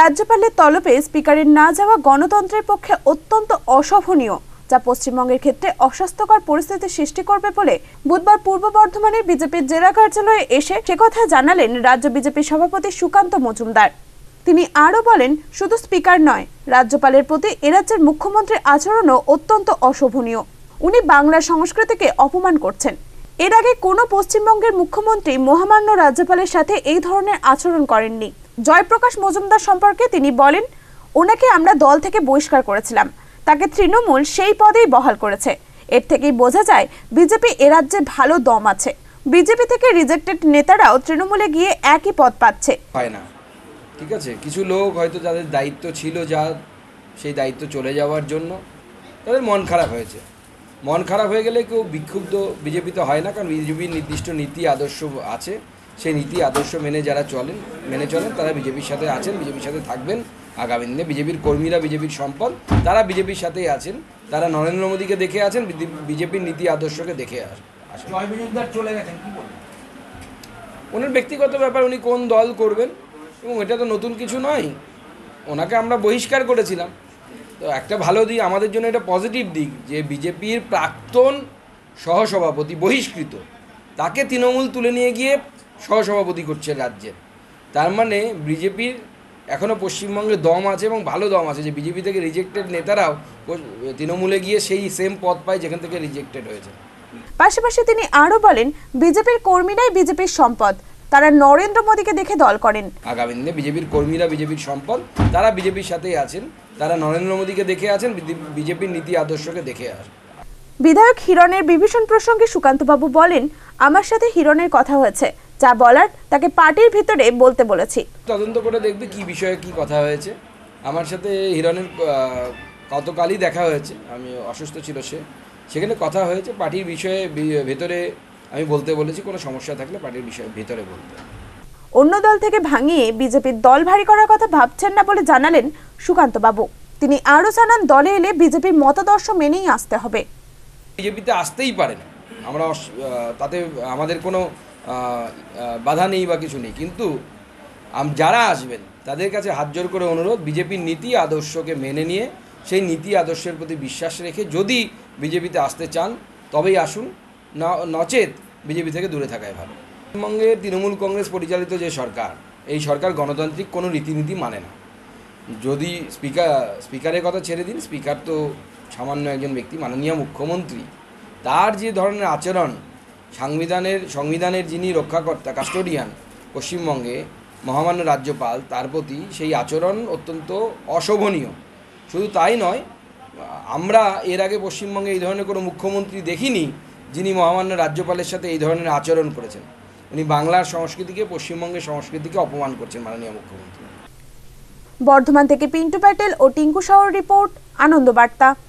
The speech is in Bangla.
রাজ্যপালের তলবে স্পিকারের না যাওয়া গণতন্ত্রের পক্ষে অত্যন্ত অশোভনীয় যা পশ্চিমবঙ্গের ক্ষেত্রে অস্বাস্থ্যকর পরিস্থিতি সৃষ্টি করবে বলে বুধবার পূর্ব বর্ধমানের বিজেপির জেলা কার্যালয়ে এসে সে কথা জানালেন রাজ্য বিজেপি সভাপতি সুকান্ত মজুমদার তিনি আরও বলেন শুধু স্পিকার নয় রাজ্যপালের প্রতি এরাজ্যের মুখ্যমন্ত্রীর আচরণও অত্যন্ত অশোভনীয় উনি বাংলার সংস্কৃতিকে অপমান করছেন এর আগে কোনো পশ্চিমবঙ্গের মুখ্যমন্ত্রী মহামান্য রাজ্যপালের সাথে এই ধরনের আচরণ করেননি জয়প্রকাশ মজুমদার সম্পর্কে তিনি বলেন ওনাকে আমরা দল থেকে বহিষ্কার করেছিলাম তাকে তৃণমূল সেই পদেই বহাল করেছে এর থেকেই বোঝা যায় বিজেপি এ রাজ্যে ভালো দম আছে বিজেপি থেকে রিজেক্টেড নেতারাও তৃণমূলে গিয়ে একই পদ পাচ্ছে হয় না ঠিক আছে কিছু লোক হয়তো যাদের দায়িত্ব ছিল যা সেই দায়িত্ব চলে যাওয়ার জন্য তাদের মন খারাপ হয়েছে মন খারাপ হয়ে গেলে কেউ বিক্ষুব্ধ বিজেপিতে হয় না কারণ বিজেপির নির্দিষ্ট নীতি আদর্শ আছে সেই নীতি আদর্শ মেনে যারা চলেন মেনে চলেন তারা বিজেপির সাথে আছেন বিজেপির সাথে থাকবেন আগামী দিনে বিজেপির কর্মীরা বিজেপির সম্পদ তারা বিজেপির সাথেই আছেন তারা নরেন্দ্র মোদীকে দেখে আছেন বিজেপির নীতি আদর্শকে দেখে আসেন গেছেন ওনার ব্যক্তিগত ব্যাপার উনি কোন দল করবেন এবং এটা তো নতুন কিছু নয় ওনাকে আমরা বহিষ্কার করেছিলাম তো একটা ভালো দিক আমাদের জন্য এটা পজিটিভ দিক যে বিজেপির প্রাক্তন সহসভাপতি বহিষ্কৃত তাকে তৃণমূল তুলে নিয়ে গিয়ে সহসভাপতি করছে রাজ্যে তার মানে বিজেপির এখনও পশ্চিমবঙ্গে দম আছে এবং ভালো দম আছে যে বিজেপি থেকে রিজেক্টেড নেতারাও তৃণমূলে গিয়ে সেই সেম পদ পায় যেখান থেকে রিজেক্টেড হয়েছে পাশাপাশি তিনি আরও বলেন বিজেপির কর্মীরাই বিজেপির সম্পদ তারা নরেন্দ্র মোদীকে দেখে দল করেন আগামী দিনে বিজেপির কর্মীরা বিজেপির সম্পদ তারা বিজেপির সাথেই আছেন তারা নরেন্দ্র মোদীকে দেখে আছেন বিজেপির নীতি আদর্শকে দেখে আসেন বিধায়ক হিরণের বিভীষণ প্রসঙ্গে সুকান্তবাবু বলেন আমার সাথে হিরণের কথা হয়েছে যা বলার তাকে পার্টির ভিতরে বলতে বলেছি তদন্ত করে দেখবে কি বিষয়ে কি কথা হয়েছে আমার সাথে হিরণের কতকালই দেখা হয়েছে আমি অসুস্থ ছিল সে সেখানে কথা হয়েছে পার্টির বিষয়ে ভেতরে আমি বলতে বলেছি কোনো সমস্যা থাকলে পার্টির বিষয় ভিতরে বলতে অন্য দল থেকে ভাঙিয়ে বিজেপির দল ভারী করার কথা ভাবছেন না বলে জানালেন সুকান্ত বাবু তিনি আরও জানান দলে এলে বিজেপির মতাদর্শ মেনেই আসতে হবে বিজেপিতে আসতেই পারে না আমরা তাতে আমাদের কোনো বাধা নেই বা কিছু নেই কিন্তু যারা আসবেন তাদের কাছে হাত জোর করে অনুরোধ বিজেপির নীতি আদর্শকে মেনে নিয়ে সেই নীতি আদর্শের প্রতি বিশ্বাস রেখে যদি বিজেপিতে আসতে চান তবেই আসুন নচেত বিজেপি থেকে দূরে থাকাই ভালো পশ্চিমবঙ্গে তৃণমূল কংগ্রেস পরিচালিত যে সরকার এই সরকার গণতান্ত্রিক কোনো রীতিনীতি মানে না যদি স্পিকার স্পিকারের কথা ছেড়ে দিন স্পিকার তো সামান্য একজন ব্যক্তি মাননীয় মুখ্যমন্ত্রী তার যে ধরনের আচরণ সাংবিধানের সংবিধানের যিনি রক্ষাকর্তা কাস্টোডিয়ান পশ্চিমবঙ্গে মহামান্য রাজ্যপাল তার প্রতি সেই আচরণ অত্যন্ত অশোভনীয় শুধু তাই নয় আমরা এর আগে পশ্চিমবঙ্গে এই ধরনের কোনো মুখ্যমন্ত্রী দেখিনি যিনি মহামান্য রাজ্যপালের সাথে এই ধরনের আচরণ করেছেন উনি বাংলার সংস্কৃতিকে পশ্চিমবঙ্গের সংস্কৃতিকে অপমান করছেন মাননীয় মুখ্যমন্ত্রী বর্ধমান থেকে পিন্টু প্যাটেল ও টিঙ্কু শহর রিপোর্ট আনন্দ বার্তা